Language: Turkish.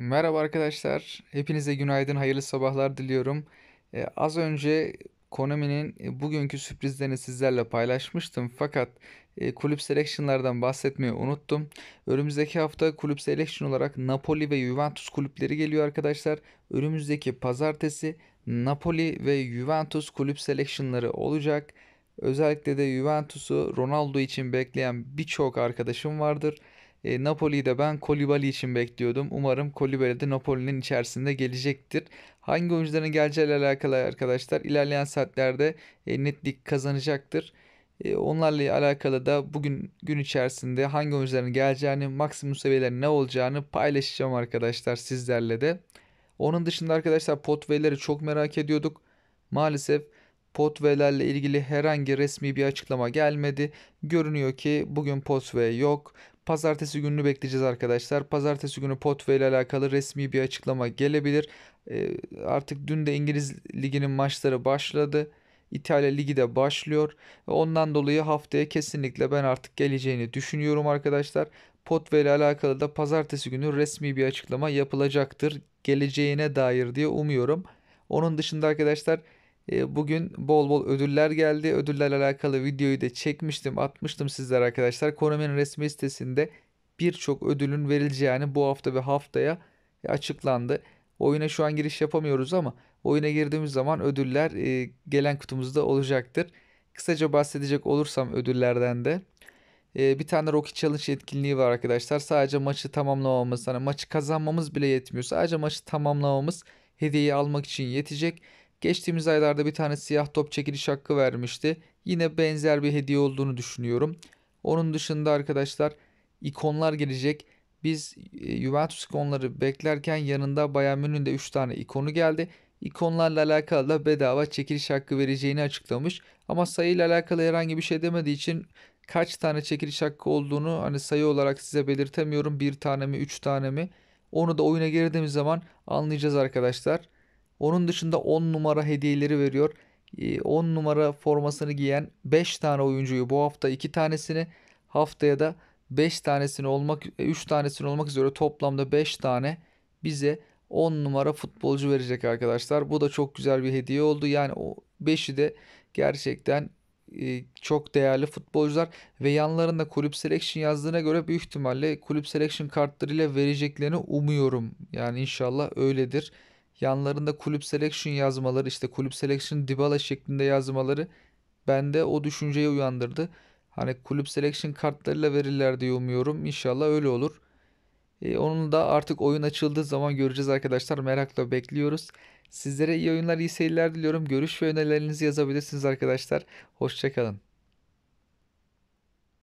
Merhaba arkadaşlar. Hepinize günaydın, hayırlı sabahlar diliyorum. Ee, az önce Konami'nin e, bugünkü sürprizlerini sizlerle paylaşmıştım. Fakat e, kulüp selection'lardan bahsetmeyi unuttum. Önümüzdeki hafta kulüp selection olarak Napoli ve Juventus kulüpleri geliyor arkadaşlar. Önümüzdeki pazartesi Napoli ve Juventus kulüp selection'ları olacak. Özellikle de Juventus'u Ronaldo için bekleyen birçok arkadaşım vardır. E, Napoli'yi de ben Kolibali için bekliyordum. Umarım Kolibali de Napoli'nin içerisinde gelecektir. Hangi oyuncuların geleceğiyle alakalı arkadaşlar ilerleyen saatlerde e, netlik kazanacaktır. E, onlarla alakalı da bugün gün içerisinde hangi oyuncuların geleceğini, maksimum seviyeleri ne olacağını paylaşacağım arkadaşlar sizlerle de. Onun dışında arkadaşlar potveleri çok merak ediyorduk. Maalesef potvelerle ilgili herhangi resmi bir açıklama gelmedi. Görünüyor ki bugün potve yok. Pazartesi gününü bekleyeceğiz arkadaşlar. Pazartesi günü Potve ile alakalı resmi bir açıklama gelebilir. Ee, artık dün de İngiliz Ligi'nin maçları başladı. İtalya Ligi de başlıyor. Ondan dolayı haftaya kesinlikle ben artık geleceğini düşünüyorum arkadaşlar. Potve ile alakalı da pazartesi günü resmi bir açıklama yapılacaktır. Geleceğine dair diye umuyorum. Onun dışında arkadaşlar ee, bugün bol bol ödüller geldi. Ödüllerle alakalı videoyu da çekmiştim, atmıştım sizlere arkadaşlar. Konami'nin resmi sitesinde birçok ödülün verileceğini bu hafta ve haftaya açıklandı. Oyuna şu an giriş yapamıyoruz ama oyuna girdiğimiz zaman ödüller e, gelen kutumuzda olacaktır. Kısaca bahsedecek olursam ödüllerden de. E, bir tane Rocky Challenge etkinliği var arkadaşlar. Sadece maçı tamamlamamız, hani maçı kazanmamız bile yetmiyor. Sadece maçı tamamlamamız hediyeyi almak için yetecek. Geçtiğimiz aylarda bir tane siyah top çekiliş hakkı vermişti. Yine benzer bir hediye olduğunu düşünüyorum. Onun dışında arkadaşlar ikonlar gelecek. Biz e, Juventus ikonları beklerken yanında Bayern Münih'in de 3 tane ikonu geldi. İkonlarla alakalı da bedava çekiliş hakkı vereceğini açıklamış. Ama sayıyla alakalı herhangi bir şey demediği için kaç tane çekiliş hakkı olduğunu hani sayı olarak size belirtemiyorum. Bir tane mi, üç tane mi? Onu da oyuna girdiğimiz zaman anlayacağız arkadaşlar. Onun dışında 10 numara hediyeleri veriyor. 10 ee, numara formasını giyen 5 tane oyuncuyu bu hafta 2 tanesini haftaya da 5 tanesini olmak 3 e, tanesini olmak üzere toplamda 5 tane bize 10 numara futbolcu verecek arkadaşlar. Bu da çok güzel bir hediye oldu. Yani o 5'i de gerçekten e, çok değerli futbolcular ve yanlarında kulüp selection yazdığına göre büyük ihtimalle kulüp selection kartlarıyla vereceklerini umuyorum. Yani inşallah öyledir yanlarında kulüp selection yazmaları işte kulüp selection Dybala şeklinde yazmaları bende o düşünceyi uyandırdı. Hani kulüp selection kartlarıyla verirler diye umuyorum. İnşallah öyle olur. E, onun da artık oyun açıldığı zaman göreceğiz arkadaşlar. Merakla bekliyoruz. Sizlere iyi oyunlar, iyi seyirler diliyorum. Görüş ve önerilerinizi yazabilirsiniz arkadaşlar. Hoşçakalın.